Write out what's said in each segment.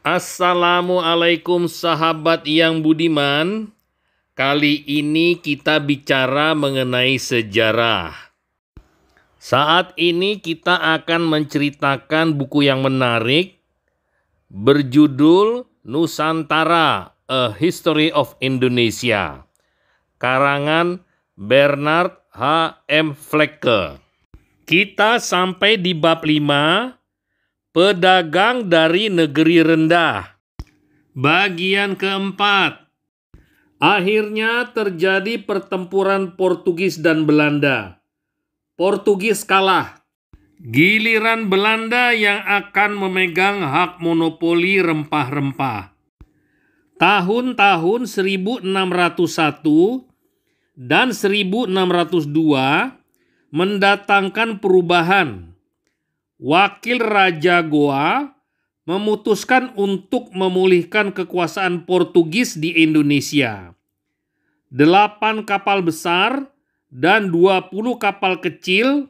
Assalamualaikum sahabat yang budiman. Kali ini kita bicara mengenai sejarah. Saat ini kita akan menceritakan buku yang menarik berjudul Nusantara: A History of Indonesia. Karangan Bernard H. M. Flecker. Kita sampai di bab 5 pedagang dari negeri rendah. Bagian keempat. Akhirnya terjadi pertempuran Portugis dan Belanda. Portugis kalah. Giliran Belanda yang akan memegang hak monopoli rempah-rempah. Tahun-tahun 1601 dan 1602 mendatangkan perubahan wakil Raja Goa, memutuskan untuk memulihkan kekuasaan Portugis di Indonesia. Delapan kapal besar dan dua puluh kapal kecil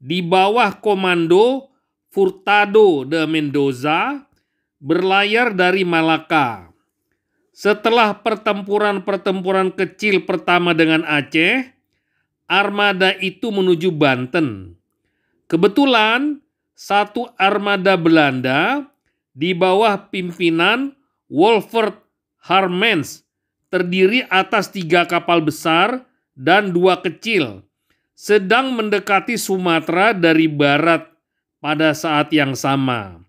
di bawah komando Furtado de Mendoza berlayar dari Malaka. Setelah pertempuran-pertempuran kecil pertama dengan Aceh, armada itu menuju Banten. Kebetulan satu armada Belanda di bawah pimpinan Wolfert Harmens terdiri atas tiga kapal besar dan dua kecil sedang mendekati Sumatera dari barat pada saat yang sama.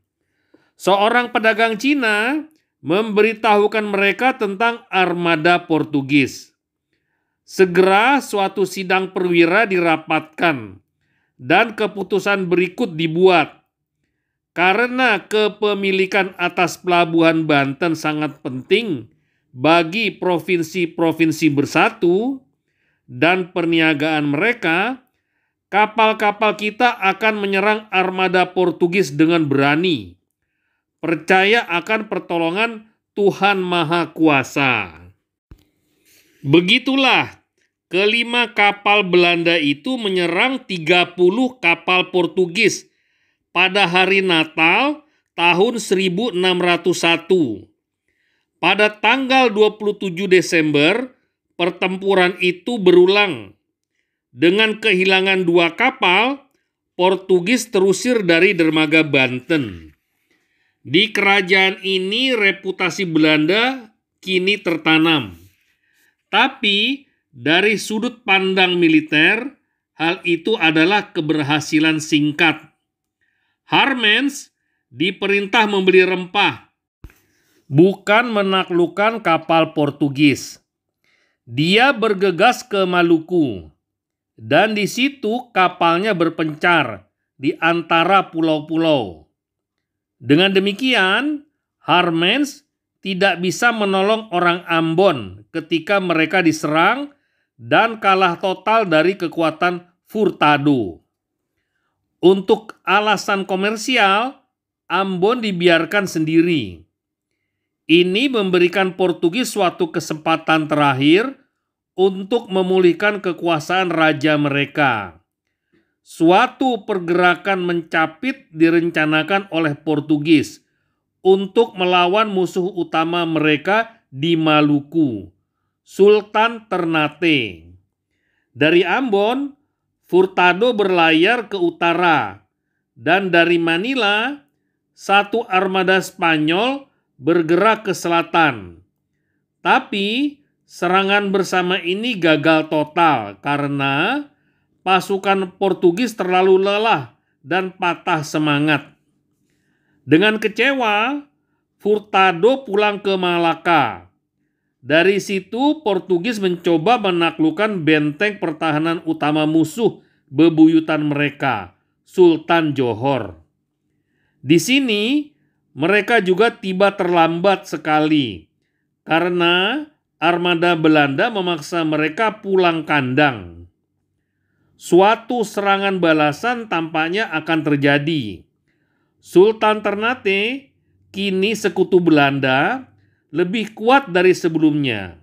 Seorang pedagang Cina memberitahukan mereka tentang armada Portugis. Segera suatu sidang perwira dirapatkan dan keputusan berikut dibuat. Karena kepemilikan atas pelabuhan Banten sangat penting bagi provinsi-provinsi bersatu dan perniagaan mereka, kapal-kapal kita akan menyerang armada Portugis dengan berani. Percaya akan pertolongan Tuhan Maha Kuasa. Begitulah Kelima kapal Belanda itu menyerang 30 kapal Portugis pada hari Natal tahun 1601. Pada tanggal 27 Desember, pertempuran itu berulang. Dengan kehilangan dua kapal, Portugis terusir dari dermaga Banten. Di kerajaan ini reputasi Belanda kini tertanam. Tapi dari sudut pandang militer, hal itu adalah keberhasilan singkat. Harmens diperintah membeli rempah, bukan menaklukkan kapal Portugis. Dia bergegas ke Maluku, dan di situ kapalnya berpencar di antara pulau-pulau. Dengan demikian, Harmens tidak bisa menolong orang Ambon ketika mereka diserang dan kalah total dari kekuatan Furtado. Untuk alasan komersial, Ambon dibiarkan sendiri. Ini memberikan Portugis suatu kesempatan terakhir untuk memulihkan kekuasaan raja mereka. Suatu pergerakan mencapit direncanakan oleh Portugis untuk melawan musuh utama mereka di Maluku Sultan Ternate. Dari Ambon, Furtado berlayar ke utara, dan dari Manila, satu armada Spanyol bergerak ke selatan. Tapi serangan bersama ini gagal total karena pasukan Portugis terlalu lelah dan patah semangat. Dengan kecewa, Furtado pulang ke Malaka dari situ Portugis mencoba menaklukkan benteng pertahanan utama musuh bebuyutan mereka, Sultan Johor. Di sini mereka juga tiba terlambat sekali karena armada Belanda memaksa mereka pulang kandang. Suatu serangan balasan tampaknya akan terjadi. Sultan Ternate, kini sekutu Belanda, lebih kuat dari sebelumnya.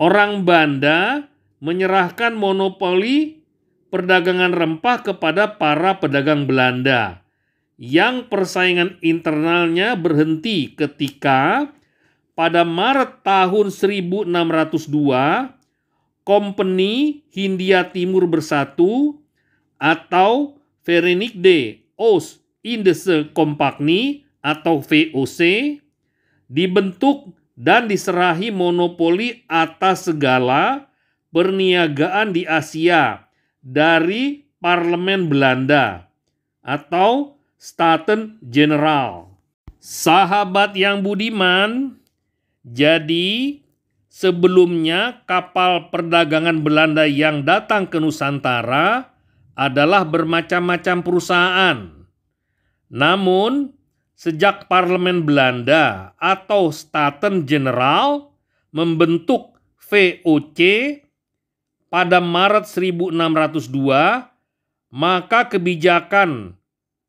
Orang Banda menyerahkan monopoli perdagangan rempah kepada para pedagang Belanda yang persaingan internalnya berhenti ketika pada Maret tahun 1602 Kompeni Hindia Timur Bersatu atau Verenigde Oost Indische Kompakni atau VOC dibentuk dan diserahi monopoli atas segala perniagaan di Asia dari Parlemen Belanda atau Staten General. Sahabat yang budiman, jadi sebelumnya kapal perdagangan Belanda yang datang ke Nusantara adalah bermacam-macam perusahaan. Namun, sejak parlemen Belanda atau Staten General membentuk VOC pada Maret 1602, maka kebijakan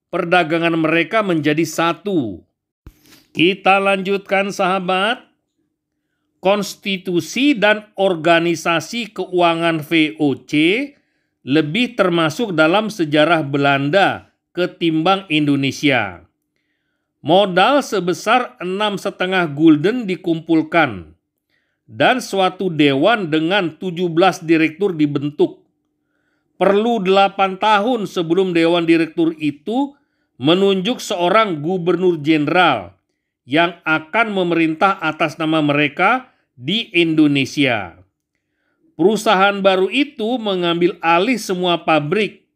perdagangan mereka menjadi satu. Kita lanjutkan sahabat. Konstitusi dan organisasi keuangan VOC lebih termasuk dalam sejarah Belanda ketimbang Indonesia. Modal sebesar enam setengah gulden dikumpulkan dan suatu dewan dengan tujuh belas direktur dibentuk. Perlu delapan tahun sebelum dewan direktur itu menunjuk seorang gubernur jenderal yang akan memerintah atas nama mereka di Indonesia. Perusahaan baru itu mengambil alih semua pabrik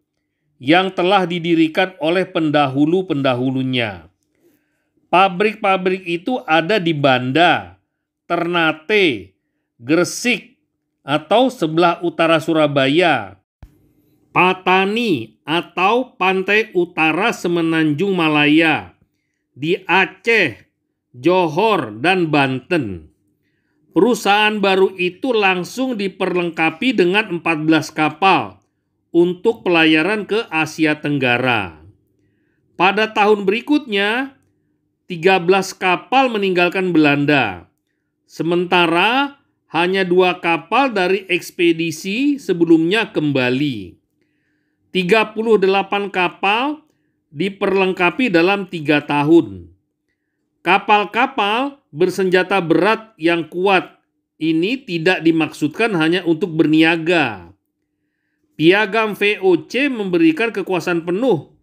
yang telah didirikan oleh pendahulu-pendahulunya pabrik-pabrik itu ada di Banda, Ternate, Gresik, atau sebelah utara Surabaya, Patani atau pantai utara Semenanjung Malaya, di Aceh, Johor, dan Banten. Perusahaan baru itu langsung diperlengkapi dengan 14 kapal untuk pelayaran ke Asia Tenggara. Pada tahun berikutnya, 13 kapal meninggalkan Belanda. Sementara hanya dua kapal dari ekspedisi sebelumnya kembali. 38 kapal diperlengkapi dalam tiga tahun. Kapal-kapal bersenjata berat yang kuat ini tidak dimaksudkan hanya untuk berniaga. Piagam VOC memberikan kekuasaan penuh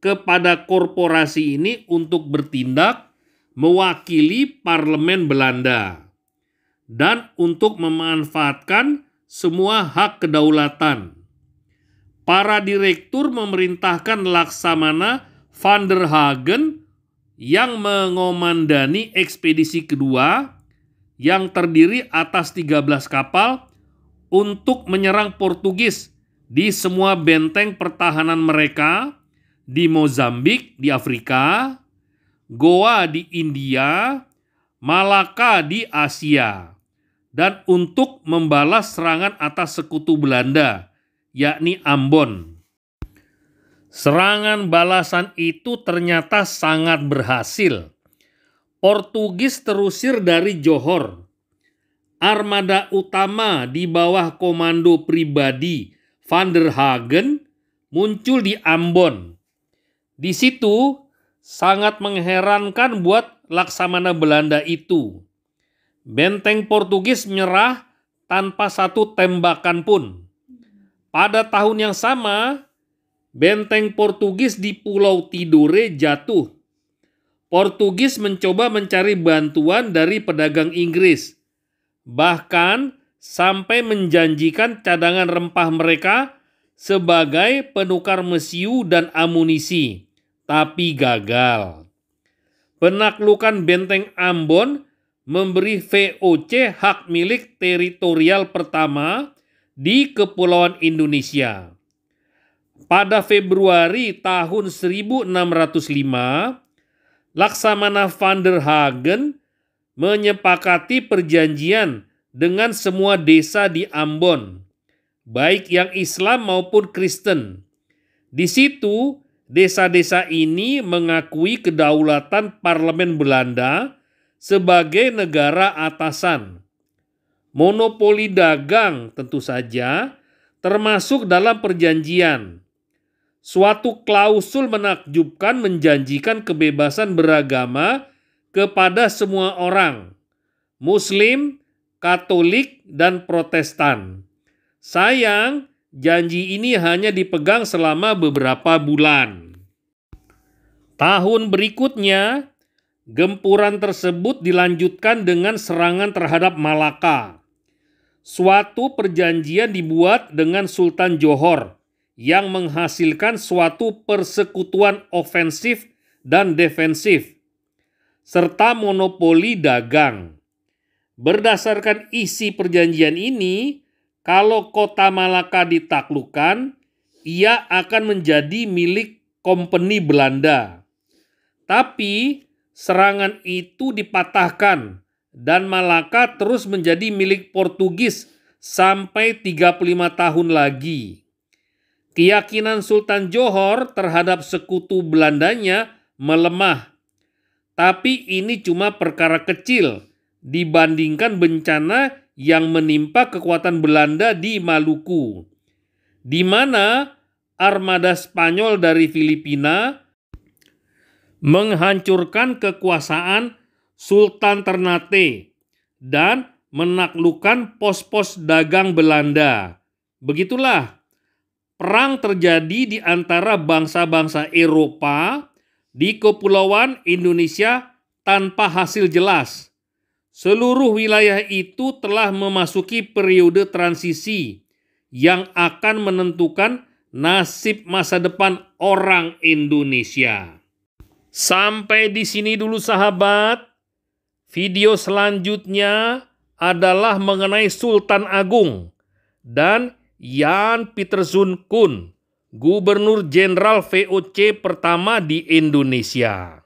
kepada korporasi ini untuk bertindak mewakili parlemen Belanda dan untuk memanfaatkan semua hak kedaulatan. Para direktur memerintahkan Laksamana van der Hagen yang mengomandani ekspedisi kedua yang terdiri atas 13 kapal untuk menyerang Portugis di semua benteng pertahanan mereka di Mozambik di Afrika, Goa di India, Malaka di Asia, dan untuk membalas serangan atas sekutu Belanda, yakni Ambon. Serangan balasan itu ternyata sangat berhasil. Portugis terusir dari Johor. Armada utama di bawah komando pribadi Van der Hagen muncul di Ambon di situ sangat mengherankan buat Laksamana Belanda itu. Benteng Portugis menyerah tanpa satu tembakan pun. Pada tahun yang sama, benteng Portugis di Pulau Tidore jatuh. Portugis mencoba mencari bantuan dari pedagang Inggris. Bahkan sampai menjanjikan cadangan rempah mereka sebagai penukar mesiu dan amunisi tapi gagal. Penaklukan benteng Ambon memberi VOC hak milik teritorial pertama di Kepulauan Indonesia. Pada Februari tahun 1605, Laksamana van der Hagen menyepakati perjanjian dengan semua desa di Ambon, baik yang Islam maupun Kristen. Di situ desa-desa ini mengakui kedaulatan parlemen Belanda sebagai negara atasan. Monopoli dagang tentu saja termasuk dalam perjanjian. Suatu klausul menakjubkan menjanjikan kebebasan beragama kepada semua orang, Muslim, Katolik, dan Protestan. Sayang, Janji ini hanya dipegang selama beberapa bulan. Tahun berikutnya, gempuran tersebut dilanjutkan dengan serangan terhadap Malaka. Suatu perjanjian dibuat dengan Sultan Johor yang menghasilkan suatu persekutuan ofensif dan defensif, serta monopoli dagang. Berdasarkan isi perjanjian ini, kalau kota Malaka ditaklukan, ia akan menjadi milik kompeni Belanda. Tapi serangan itu dipatahkan dan Malaka terus menjadi milik Portugis sampai 35 tahun lagi. Keyakinan Sultan Johor terhadap sekutu Belandanya melemah. Tapi ini cuma perkara kecil dibandingkan bencana yang menimpa kekuatan Belanda di Maluku, di mana armada Spanyol dari Filipina menghancurkan kekuasaan Sultan Ternate dan menaklukkan pos-pos dagang Belanda. Begitulah perang terjadi di antara bangsa-bangsa Eropa di kepulauan Indonesia tanpa hasil jelas Seluruh wilayah itu telah memasuki periode transisi yang akan menentukan nasib masa depan orang Indonesia. Sampai di sini dulu sahabat. Video selanjutnya adalah mengenai Sultan Agung dan Yan Petersun Kun, Gubernur Jenderal VOC pertama di Indonesia.